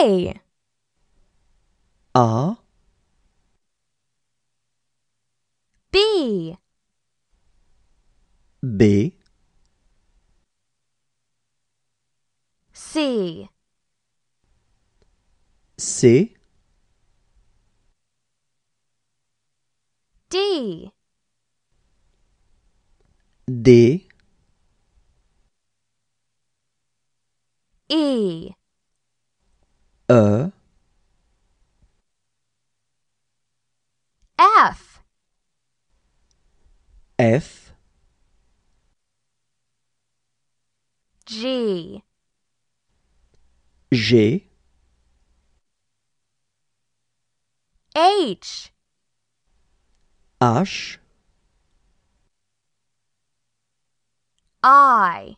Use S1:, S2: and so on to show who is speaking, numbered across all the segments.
S1: A R B B C C D D E a F F G G H H I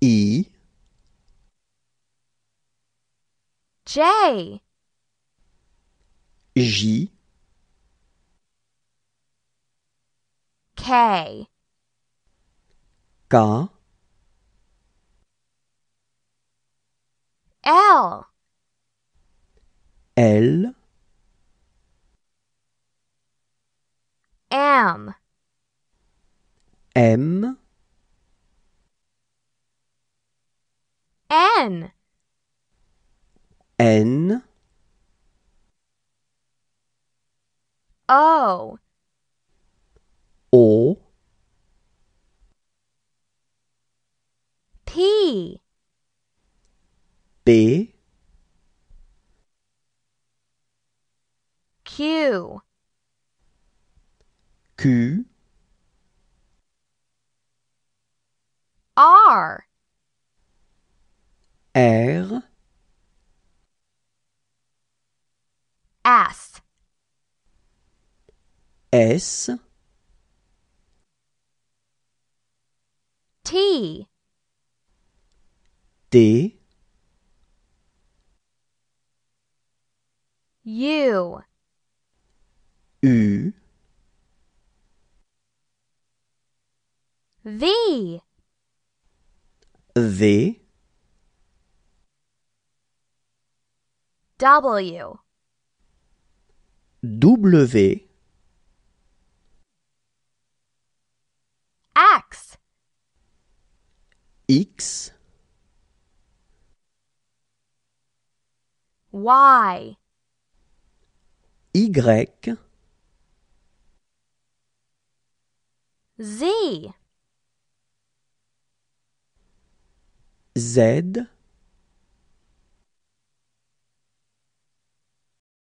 S1: E J. J. K. K. L. L. M. M. N. N O O P B Q Q R R S. S. T. D. U. U. V. V. W. W X, X Y Y Z Z